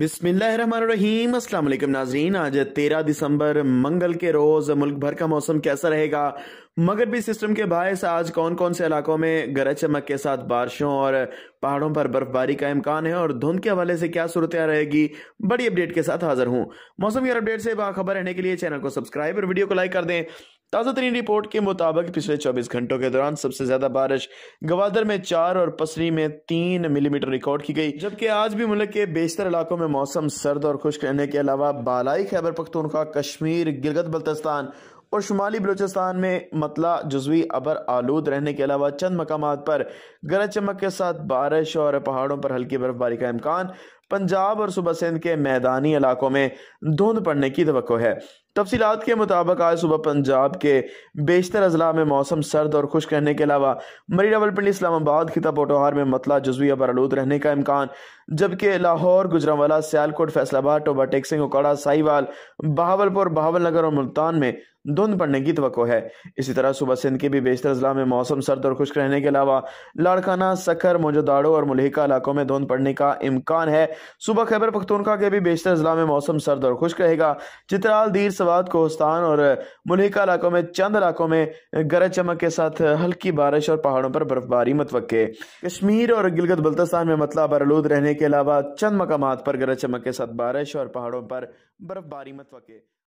बिस्मिल्लाम असल नाजरीन आज तेरह दिसंबर मंगल के रोज़ मुल्क भर का मौसम कैसा रहेगा मगरबी सिस्टम के बायस आज कौन कौन से इलाकों में गरज चमक के साथ बारिशों और पहाड़ों पर बर्फबारी का इम्कान है और धुंध के हवाले से क्या सूरत रहेगी बड़ी अपडेट के साथ हाजिर हूँ मौसम की अपडेट से बाखबर रहने के लिए चैनल को सब्सक्राइब और वीडियो को लाइक कर दें ताज़ा तरीन रिपोर्ट के मुताबिक पिछले 24 घंटों के दौरान सबसे ज़्यादा बारिश गवादर में चार और पसरी में तीन मिलीमीटर रिकॉर्ड की गई जबकि आज भी मुल्क के बेशतर इलाकों में मौसम सर्द और खुश्क रहने के अलावा बालाई खैबर पख्तूनख्वा कश्मीर गिलगत बल्तिस्तान और शुमाली बलोचिस्तान में मतला जजवी अबर आलूद रहने के अलावा चंद मकाम पर गरज चमक के साथ बारिश और पहाड़ों पर हल्की बर्फबारी का इम्कान पंजाब और सुबह सिंध के मैदानी इलाकों में धुंध पड़ने की तो है तफसीत के मुताबिक आज सुबह पंजाब के बेशतर अजला में मौसम सर्द और खुश्क रहने के अलावा मरी रावलपिंडी इस्लामाबाद खिता पोटोहार में मतला जजवी आलूद रहने का इम्कान जबकि लाहौर गुजरावाला सियालकोट फैसलाबाद टोबा टेक्सिंग उकाड़ा साहिवाल बहावलपुर बहावल नगर और मुल्तान में धुंध पड़ने की तो है इसी तरह सुबह सिंध के भी बेशतर ज़िला में मौसम सर्द और खुश्क रहने के अलावा लाड़काना सखर मोजोदाड़ो और मलिका इलाकों में धुंध पड़ने का इम्कान है सुबह खैबर पख्तूनखा के भी बेशतर ज़िला में मौसम सर्द और खुश्क रहेगा चित्राल दीर सवाद कोहस्तान और मलिका इलाकों में चंद इलाकों में गरज चमक के साथ हल्की बारिश और पहाड़ों पर बर्फबारी मतवक़ कश्मीर और गिलगत बल्तिस्तान में मतला बरलूद रहने के अलावा चंद मकाम पर गरज चमक के साथ बारिश और पहाड़ों पर बर्फबारी मतवक़